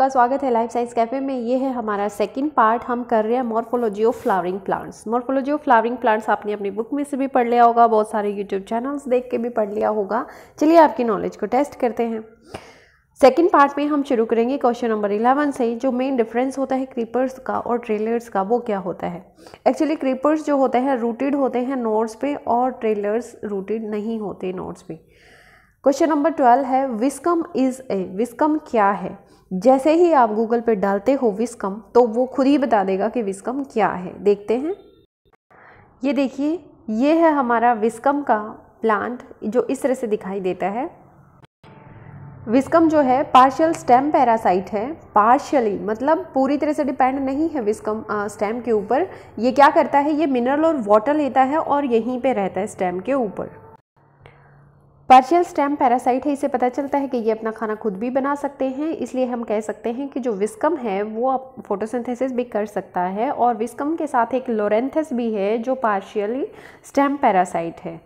का स्वागत है लाइफ साइंस कैफे में ये है हमारा सेकंड पार्ट हम कर रहे हैं morphology of flowering plants morphology of flowering plants आपने अपनी बुक में से भी पढ़ लिया होगा बहुत सारे यूट्यूब चैनल्स देख के भी पढ़ लिया होगा चलिए आपकी नॉलेज को टेस्ट करते हैं सेकेंड पार्ट में हम शुरू करेंगे क्वेश्चन नंबर इलेवन से जो मेन डिफरेंस होता है क्रीपर्स का और ट्रेलर्स का वो क्या होता है एक्चुअली क्रीपर्स जो होते हैं रूटेड होते हैं नोट्स पे और ट्रेलर्स रूटेड नहीं होते नोट्स पे क्वेश्चन नंबर ट्वेल्व है विस्कम इज़ ए विस्कम क्या है जैसे ही आप गूगल पे डालते हो विस्कम तो वो खुद ही बता देगा कि विस्कम क्या है देखते हैं ये देखिए ये है हमारा विस्कम का प्लांट जो इस तरह से दिखाई देता है विस्कम जो है पार्शियल स्टेम पैरासाइट है पार्शियली मतलब पूरी तरह से डिपेंड नहीं है विस्कम स्टेम के ऊपर ये क्या करता है ये मिनरल और वाटर लेता है और यहीं पे रहता है स्टेम के ऊपर पार्शियल स्टेम पैरासाइट है इसे पता चलता है कि ये अपना खाना खुद भी बना सकते हैं इसलिए हम कह सकते हैं कि जो विस्कम है वो फोटोसिंथेसिस भी कर सकता है और विस्कम के साथ एक लोरेंथस भी है जो पार्शियली स्टेम पैरासाइट है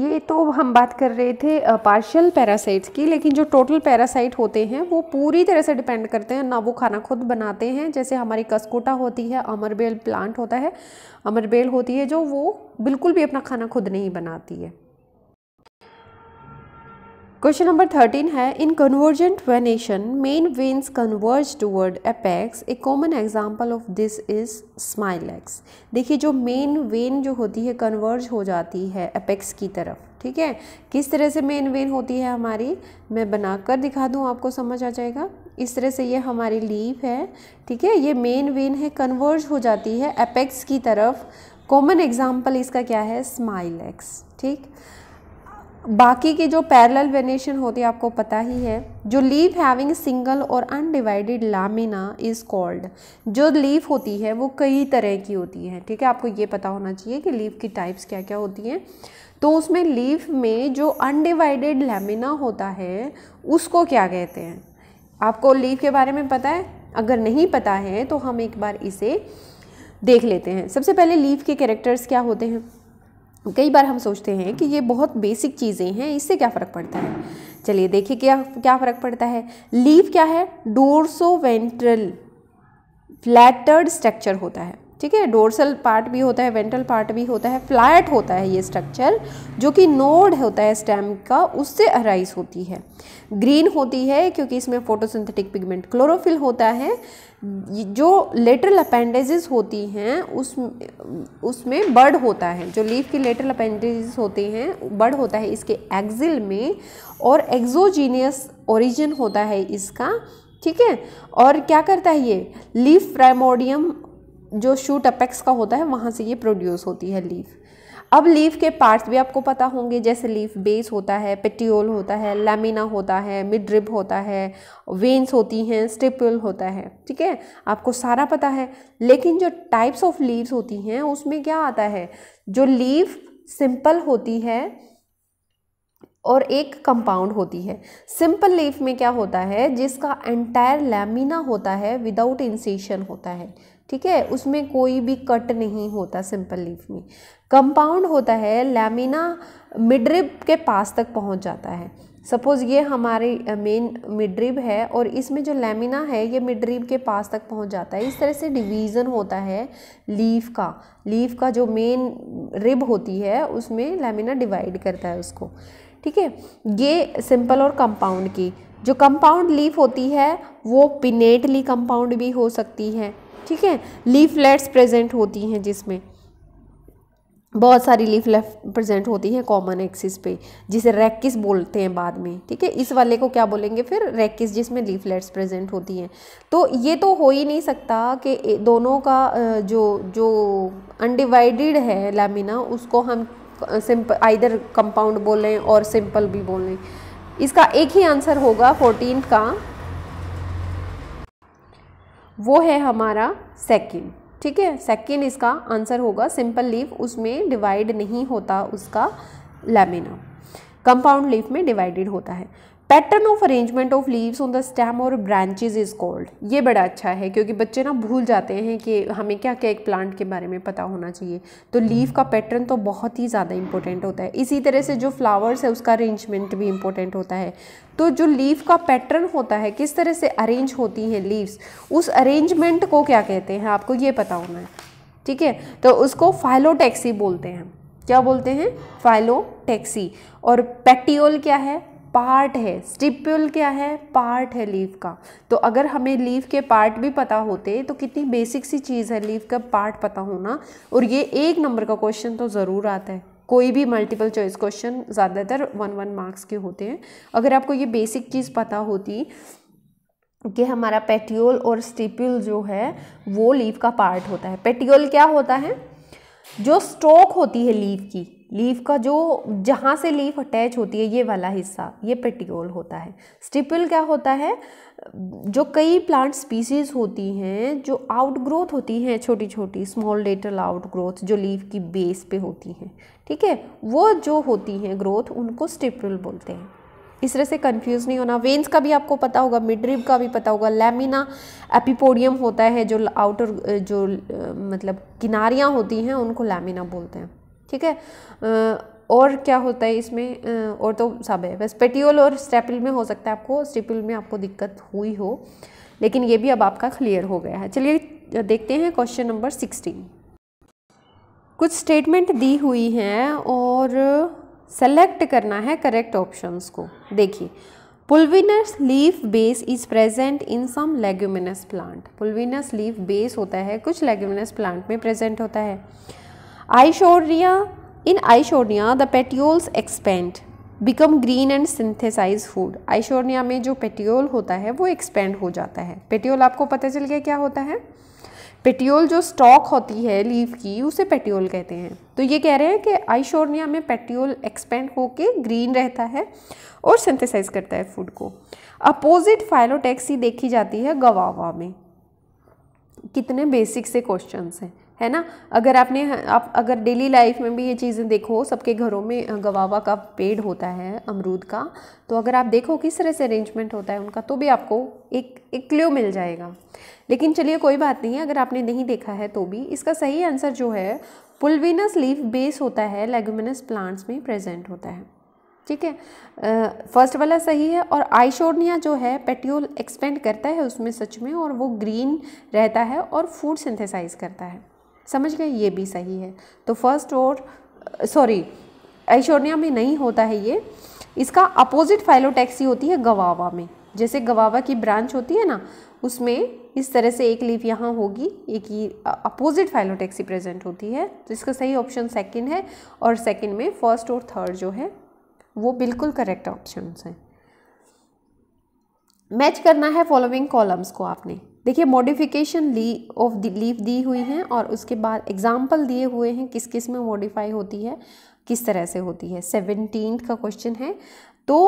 ये तो हम बात कर रहे थे पार्शियल पैरासाइट्स की लेकिन जो टोटल पैरासाइट होते हैं वो पूरी तरह से डिपेंड करते हैं ना वो खाना खुद बनाते हैं जैसे हमारी कसकोटा होती है अमरबेल प्लांट होता है अमरबेल होती है जो वो बिल्कुल भी अपना खाना खुद नहीं बनाती है क्वेश्चन नंबर थर्टीन है convergent venation main main converge toward apex a common common of this is Smilax देखिए जो मेन वेन जो होती है कन्वर्ज हो जाती है अपेक्स की तरफ ठीक है किस तरह से मेन वेन होती है हमारी मैं बनाकर दिखा दूँ आपको समझ आ जाएगा इस तरह से ये हमारी लीव है ठीक है ये मेन वेन है कन्वर्ज हो जाती है अपेक्स की तरफ कॉमन एग्जाम्पल इसका क्या है स्माइल एक्स ठीक बाकी के जो पैरेलल वेनेशन होते हैं आपको पता ही है जो लीफ हैविंग सिंगल और अनडिवाइडेड लामिना इज़ कॉल्ड जो लीफ होती है वो कई तरह की होती है ठीक है आपको ये पता होना चाहिए कि लीफ की टाइप्स क्या क्या होती हैं तो उसमें लीफ में जो अनडिवाइडेड लैमिना होता है उसको क्या कहते हैं आपको लीफ के बारे में पता है अगर नहीं पता है तो हम एक बार इसे देख लेते हैं सबसे पहले लीफ के कैरेक्टर्स क्या होते हैं कई बार हम सोचते हैं कि ये बहुत बेसिक चीज़ें हैं इससे क्या फ़र्क पड़ता है चलिए देखिए क्या क्या फ़र्क पड़ता है लीव क्या है डोरसो वेंट्रल फ्लैटर्ड स्ट्रक्चर होता है ठीक है डोरसल पार्ट भी होता है वेंटल पार्ट भी होता है फ्लैट होता है ये स्ट्रक्चर जो कि नोड होता है स्टेम का उससे अराइज होती है ग्रीन होती है क्योंकि इसमें फोटोसिंथेटिक पिगमेंट क्लोरोफिल होता है जो लेटरल अपेंडेजेस होती हैं उस उसमें बर्ड होता है जो लीफ के लेटरल अपेंडेजेस होते हैं बर्ड होता है इसके एक्जिल में और एक्जोजीनियस ओरिजिन होता है इसका ठीक है और क्या करता है ये लीफ प्राइमोडियम जो शूट अपेक्स का होता है वहाँ से ये प्रोड्यूस होती है लीव अब लीफ के पार्ट्स भी आपको पता होंगे जैसे लीफ बेस होता है पेटियोल होता है लेमिना होता है मिड्रिप होता है वेन्स होती हैं स्टिपल होता है ठीक है आपको सारा पता है लेकिन जो टाइप्स ऑफ लीव्स होती हैं उसमें क्या आता है जो लीफ सिंपल होती है और एक कंपाउंड होती है सिंपल लीफ में क्या होता है जिसका एंटायर लेमिना होता है विदाउट इंसेशन होता है ठीक है उसमें कोई भी कट नहीं होता सिंपल लीफ में कंपाउंड होता है लैमिना मिडरिब के पास तक पहुंच जाता है सपोज़ ये हमारी मेन मिडरिब है और इसमें जो लेमिना है ये मिडरिब के पास तक पहुंच जाता है इस तरह से डिवीज़न होता है लीफ का लीफ का जो मेन रिब होती है उसमें लेमिना डिवाइड करता है उसको ठीक है ये सिंपल और कंपाउंड की जो कंपाउंड लीफ होती है वो पिनेटली कंपाउंड भी हो सकती है ठीक है लीफलेट्स प्रेजेंट होती हैं जिसमें बहुत सारी लीफ लेफ्ट प्रेजेंट होती है कॉमन एक्सिस पे जिसे रैकिस बोलते हैं बाद में ठीक है इस वाले को क्या बोलेंगे फिर रैकिस जिसमें लीफ लेट्स प्रेजेंट होती हैं तो ये तो हो ही नहीं सकता कि दोनों का जो जो अनडिवाइडेड है लैमिना उसको हम सिंपल आइदर कंपाउंड बोलें और सिंपल भी बोलें इसका एक ही आंसर होगा फोर्टीन का वो है हमारा सेकेंड ठीक है सेकेंड इसका आंसर होगा सिंपल लीफ उसमें डिवाइड नहीं होता उसका लेमिना कंपाउंड लीफ में डिवाइडेड होता है pattern of arrangement of leaves on the stem और ब्रांचेज इज़ कॉल्ड ये बड़ा अच्छा है क्योंकि बच्चे ना भूल जाते हैं कि हमें क्या क्या एक प्लांट के बारे में पता होना चाहिए तो लीव का पैटर्न तो बहुत ही ज़्यादा इंपॉर्टेंट होता है इसी तरह से जो फ्लावर्स है उसका अरेंजमेंट भी इंपॉर्टेंट होता है तो जो लीव का पैटर्न होता है किस तरह से अरेंज होती हैं लीव्स उस अरेंजमेंट को क्या कहते हैं आपको ये पता होना है ठीक है तो उसको फाइलोटैक्सी बोलते हैं क्या बोलते हैं फाइलोटैक्सी और पेटियोल क्या है पार्ट है स्टिप्यूल क्या है पार्ट है लीफ का तो अगर हमें लीफ के पार्ट भी पता होते तो कितनी बेसिक सी चीज़ है लीफ का पार्ट पता होना और ये एक नंबर का क्वेश्चन तो ज़रूर आता है कोई भी मल्टीपल चॉइस क्वेश्चन ज़्यादातर वन वन मार्क्स के होते हैं अगर आपको ये बेसिक चीज़ पता होती कि हमारा पेटियोल और स्टिप्यूल जो है वो लीफ का पार्ट होता है पेटियोल क्या होता है जो स्ट्रोक होती है लीफ की लीफ का जो जहाँ से लीफ अटैच होती है ये वाला हिस्सा ये पेटिकोल होता है स्टिपल क्या होता है जो कई प्लांट स्पीसीज होती हैं जो आउट ग्रोथ होती हैं छोटी छोटी स्मॉल लेटल आउट ग्रोथ जो लीफ की बेस पे होती हैं ठीक है वो जो होती हैं ग्रोथ उनको स्टिपल बोलते हैं इस तरह से कंफ्यूज नहीं होना वेंस का भी आपको पता होगा मिडरिब का भी पता होगा लेमिना एपिपोडियम होता है जो आउटर जो मतलब किनारियाँ होती हैं उनको लेमिना बोलते हैं ठीक है और क्या होता है इसमें और तो सब है बस पेटियोल और स्टेपिल में हो सकता है आपको स्टेपिल में आपको दिक्कत हुई हो लेकिन ये भी अब आपका क्लियर हो गया है चलिए देखते हैं क्वेश्चन नंबर सिक्सटीन कुछ स्टेटमेंट दी हुई हैं और सेलेक्ट करना है करेक्ट ऑप्शंस को देखिए pulvinus leaf base is present in some leguminous plant pulvinus leaf base होता है कुछ लेग्यूमिनस प्लांट में प्रेजेंट होता है Aishwarya In Aishwarya, the petioles expand, become green and synthesize food. Aishwarya में जो petiole होता है वो expand हो जाता है Petiole आपको पता चल गया क्या होता है पेटियोल जो स्टॉक होती है लीव की उसे पेटियोल कहते हैं तो ये कह रहे हैं कि आइशोर्निया में पेटियोल एक्सपेंड होके ग्रीन रहता है और सिंथेसाइज करता है फूड को अपोजिट फाइलोटेक्सी देखी जाती है गवावा में कितने बेसिक से क्वेश्चंस हैं है ना अगर आपने आप अगर डेली लाइफ में भी ये चीज़ें देखो सबके घरों में गवावा का पेड़ होता है अमरूद का तो अगर आप देखो किस तरह से अरेंजमेंट होता है उनका तो भी आपको एक एक क्ल्यू मिल जाएगा लेकिन चलिए कोई बात नहीं है अगर आपने नहीं देखा है तो भी इसका सही आंसर जो है पुलविनस लीफ बेस होता है लेगुमिनस प्लांट्स में प्रेजेंट होता है ठीक है फर्स्ट वाला सही है और आइशोर्निया जो है पेट्योल एक्सपेंड करता है उसमें सच में और वो ग्रीन रहता है और फूड सिंथेसाइज करता है समझ गए ये भी सही है तो फर्स्ट और सॉरी ऐशोर्निया में नहीं होता है ये इसका अपोजिट फाइलोटैक्सी होती है गवावा में जैसे गवावा की ब्रांच होती है ना उसमें इस तरह से एक लीफ यहाँ होगी एक ही अपोजिट फाइलोटैक्सी प्रेजेंट होती है तो इसका सही ऑप्शन सेकंड है और सेकंड में फर्स्ट और थर्ड जो है वो बिल्कुल करेक्ट ऑप्शन हैं मैच करना है फॉलोइंग कॉलम्स को आपने देखिए मॉडिफिकेशन ली ऑफ द लीव दी हुई हैं और उसके बाद एग्जाम्पल दिए हुए हैं किस किस में मॉडिफाई होती है किस तरह से होती है सेवनटीन का क्वेश्चन है तो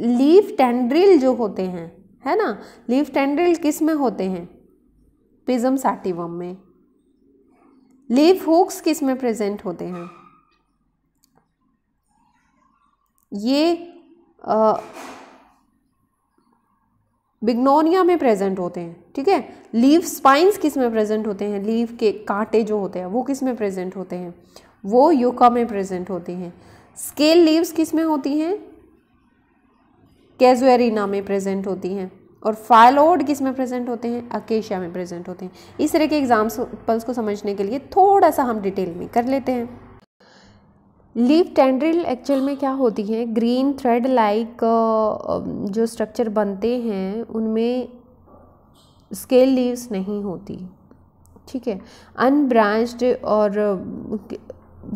लीव टेंड्रिल जो होते हैं है ना लीव टेंड्रिल किस में होते हैं प्रिज्म साटिवम में लीव हुक्स किस में प्रेजेंट होते हैं ये बिग्नोनिया में प्रेजेंट होते हैं ठीक है लीव स्पाइंस किस में प्रेजेंट होते हैं लीव के कांटे जो होते हैं वो किस में प्रेजेंट होते हैं वो योका में प्रेजेंट होते हैं स्केल लीव्स किस में होती हैं कैजुअरिना में प्रेजेंट होती हैं और फाइलोड किस में प्रेजेंट होते हैं अकेशिया में प्रेजेंट होते हैं इस तरह के एग्जाम्पल्स को समझने के लिए थोड़ा सा हम डिटेल में कर लेते हैं लीव टेंड्रिल एक्चुअल में क्या होती हैं ग्रीन थ्रेड लाइक जो स्ट्रक्चर बनते हैं उनमें स्केल लीव्स नहीं होती ठीक है अनब्रांच्ड और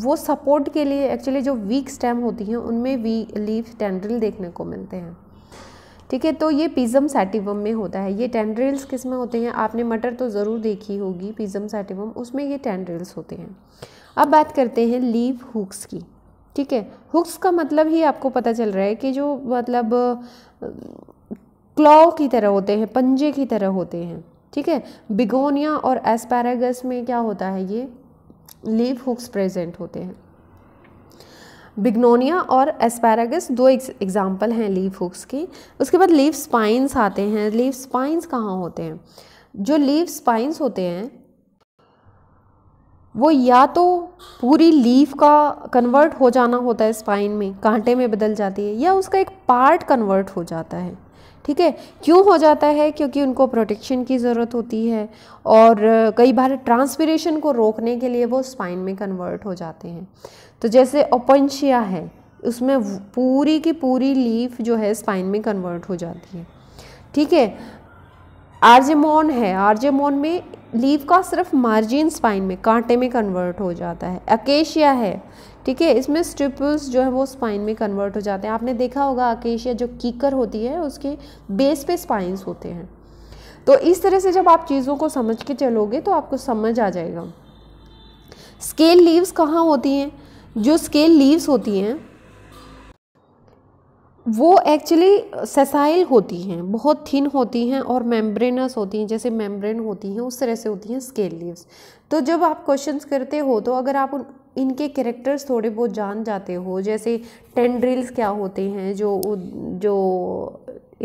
वो सपोर्ट के लिए एक्चुअली जो वीक स्टेम होती हैं उनमें वी लीव टेंड्रिल देखने को मिलते हैं ठीक है तो ये पिज़म सैटिवम में होता है ये टेंड्रिल्स किस में होते हैं आपने मटर तो ज़रूर देखी होगी पिज़म सैटिवम उसमें ये टेंड्रिल्स होते हैं अब बात करते हैं लीव हुक्स की ठीक है हुक्स का मतलब ही आपको पता चल रहा है कि जो मतलब क्लॉ की तरह होते हैं पंजे की तरह होते हैं ठीक है बिगोनिया और एस्पैरागस में क्या होता है ये लीव हुक्स प्रेजेंट होते हैं बिग्नोनिया और एस्पैरागस दो एग्जाम्पल हैं लीव हुक्स की उसके बाद लीव स्पाइंस आते हैं लीव स्पाइंस कहाँ होते हैं जो लीव स्पाइंस होते हैं वो या तो पूरी लीफ का कन्वर्ट हो जाना होता है स्पाइन में कांटे में बदल जाती है या उसका एक पार्ट कन्वर्ट हो जाता है ठीक है क्यों हो जाता है क्योंकि उनको प्रोटेक्शन की ज़रूरत होती है और कई बार ट्रांसपिरेशन को रोकने के लिए वो स्पाइन में कन्वर्ट हो जाते हैं तो जैसे ओपनशिया है उसमें पूरी की पूरी लीफ जो है स्पाइन में कन्वर्ट हो जाती है ठीक है आर्जेमोन है आर्जेमोन में लीव का सिर्फ मार्जिन स्पाइन में कांटे में कन्वर्ट हो जाता है अकेशिया है ठीक है इसमें स्ट्रिपल्स जो है वो स्पाइन में कन्वर्ट हो जाते हैं आपने देखा होगा अकेशिया जो कीकर होती है उसके बेस पे स्पाइंस होते हैं तो इस तरह से जब आप चीज़ों को समझ के चलोगे तो आपको समझ आ जाएगा स्केल लीव्स कहाँ होती हैं जो स्केल लीव्स होती हैं वो एक्चुअली सेसाइल होती हैं बहुत थिन होती हैं और मेम्ब्रेनस होती हैं जैसे मेम्ब्रेन होती हैं उस तरह से होती हैं स्केल लीव्स तो जब आप क्वेश्चंस करते हो तो अगर आप उन इनके कैरेक्टर्स थोड़े बहुत जान जाते हो जैसे टेंड्रिल्स क्या होते हैं जो जो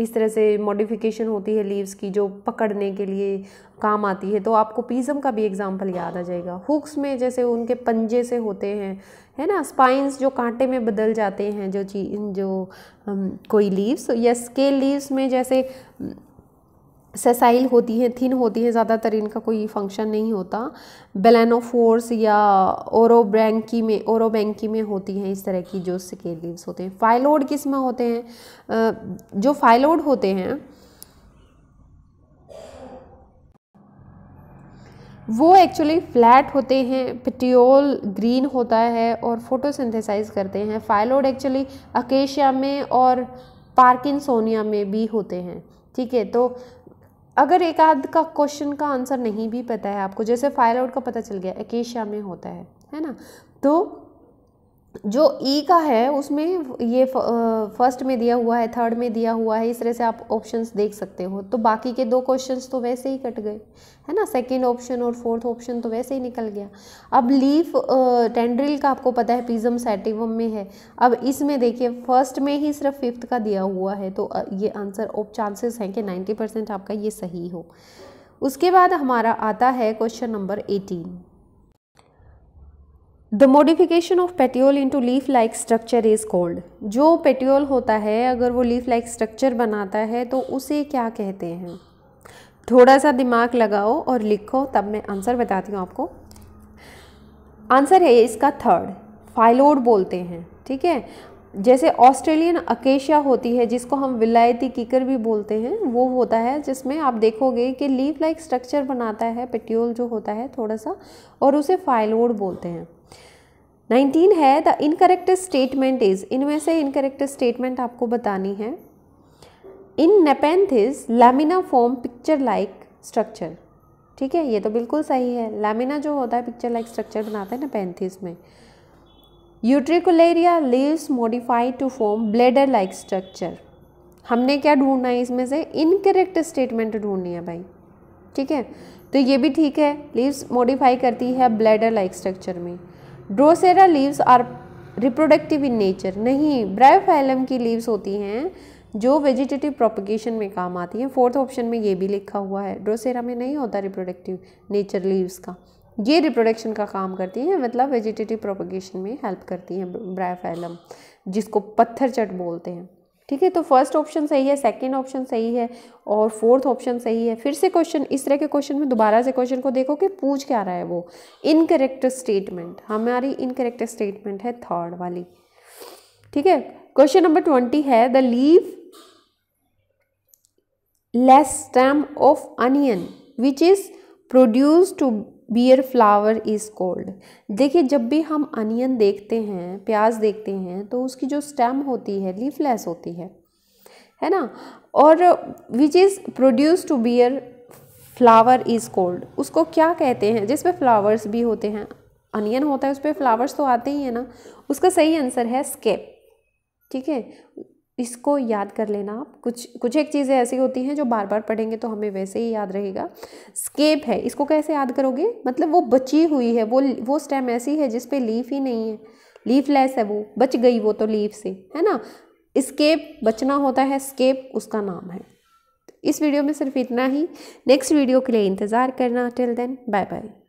इस तरह से मॉडिफिकेशन होती है लीव्स की जो पकड़ने के लिए काम आती है तो आपको पीज़म का भी एग्ज़ाम्पल याद आ जाएगा हुक्स में जैसे उनके पंजे से होते हैं है ना स्पाइंस जो कांटे में बदल जाते हैं जो चीज जो कोई लीव्स या स्केल लीव्स में जैसे सेसाइल होती हैं थिन होती हैं ज़्यादातर इनका कोई फंक्शन नहीं होता बेलानोफोर्स या ओरोब्रैंकी में ओरोबैंकी में होती हैं इस तरह की जो सिकेट लीव्स होते हैं फाइलोड किस में होते हैं जो फाइलोड होते हैं वो एक्चुअली फ्लैट होते हैं पिटियोल ग्रीन होता है और फोटोसिंथेसाइज करते हैं फाइलोड एक्चुअली अकेशिया में और पार्किंसोनिया में भी होते हैं ठीक है तो अगर एक आध का क्वेश्चन का आंसर नहीं भी पता है आपको जैसे फाइल आउट का पता चल गया एकेशिया में होता है है ना तो जो ई e का है उसमें ये फर्स्ट में दिया हुआ है थर्ड में दिया हुआ है इस तरह से आप ऑप्शंस देख सकते हो तो बाकी के दो क्वेश्चंस तो वैसे ही कट गए है ना सेकंड ऑप्शन और फोर्थ ऑप्शन तो वैसे ही निकल गया अब लीफ टेंड्रिल का आपको पता है पिजम सेटिवम में है अब इसमें देखिए फर्स्ट में ही सिर्फ फिफ्थ का दिया हुआ है तो ये आंसर चांसेस हैं कि नाइन्टी आपका ये सही हो उसके बाद हमारा आता है question number eighteen the modification of petiole into leaf like structure is called जो पेट्योल होता है अगर वो लीफ लाइक स्ट्रक्चर बनाता है तो उसे क्या कहते हैं थोड़ा सा दिमाग लगाओ और लिखो तब मैं आंसर बताती हूँ आपको आंसर है इसका थर्ड फाइलोड बोलते हैं ठीक है जैसे ऑस्ट्रेलियन अकेशिया होती है जिसको हम विलायती कीकर भी बोलते हैं वो होता है जिसमें आप देखोगे कि लीफ लाइक स्ट्रक्चर बनाता है पेट्योल जो होता है थोड़ा सा और उसे फाइलोड बोलते हैं नाइनटीन है द इनकरेक्ट स्टेटमेंट इज इनमें से इनकरेक्ट स्टेटमेंट आपको बतानी है in Nepenthes lamina form pitcher like structure ठीक है ये तो बिल्कुल सही है लैमिना जो होता है पिक्चर लाइक स्ट्रक्चर बनाता है नेपेंथिस में Utricularia leaves modified to form bladder like structure हमने क्या ढूंढना है इसमें से इनकरेक्ट स्टेटमेंट ढूंढनी है भाई ठीक है तो ये भी ठीक है लीव्स मॉडिफाई करती है ब्लेडर लाइक स्ट्रक्चर में Drosera leaves are reproductive in nature नहीं ब्रायोफाइलम की लीव्स होती हैं जो वेजिटेटिव प्रोपगेशन में काम आती हैं फोर्थ ऑप्शन में ये भी लिखा हुआ है ड्रोसेरा में नहीं होता रिप्रोडक्टिव नेचर लीव्स का ये रिप्रोडक्शन का काम करती हैं मतलब वेजिटेटिव प्रोपगेशन में हेल्प करती हैं ब्रायोफाइलम जिसको पत्थर चट बोलते हैं ठीक है तो फर्स्ट ऑप्शन सही है सेकंड ऑप्शन सही है और फोर्थ ऑप्शन सही है फिर से क्वेश्चन इस तरह के क्वेश्चन में दोबारा से क्वेश्चन को देखो कि पूछ क्या रहा है वो इनकरेक्ट स्टेटमेंट हमारी इनकरेक्ट स्टेटमेंट है थर्ड वाली ठीक है क्वेश्चन नंबर ट्वेंटी है the leafless stem of onion which is produce to bear flower is called देखिए जब भी हम अनियन देखते हैं प्याज देखते हैं तो उसकी जो स्टेम होती है लीफलेस होती है है ना और which is produce to bear flower is called उसको क्या कहते हैं जिसमें फ्लावर्स भी होते हैं अनियन होता है उस पर फ्लावर्स तो आते ही है ना उसका सही आंसर है स्केप ठीक है इसको याद कर लेना आप कुछ कुछ एक चीज़ें ऐसी होती हैं जो बार बार पढ़ेंगे तो हमें वैसे ही याद रहेगा स्केप है इसको कैसे याद करोगे मतलब वो बची हुई है वो वो स्टेम ऐसी है जिसपे लीफ ही नहीं है लीफ लेस है वो बच गई वो तो लीफ से है ना स्केप बचना होता है स्केप उसका नाम है इस वीडियो में सिर्फ इतना ही नेक्स्ट वीडियो के लिए इंतज़ार करना टिल देन बाय बाय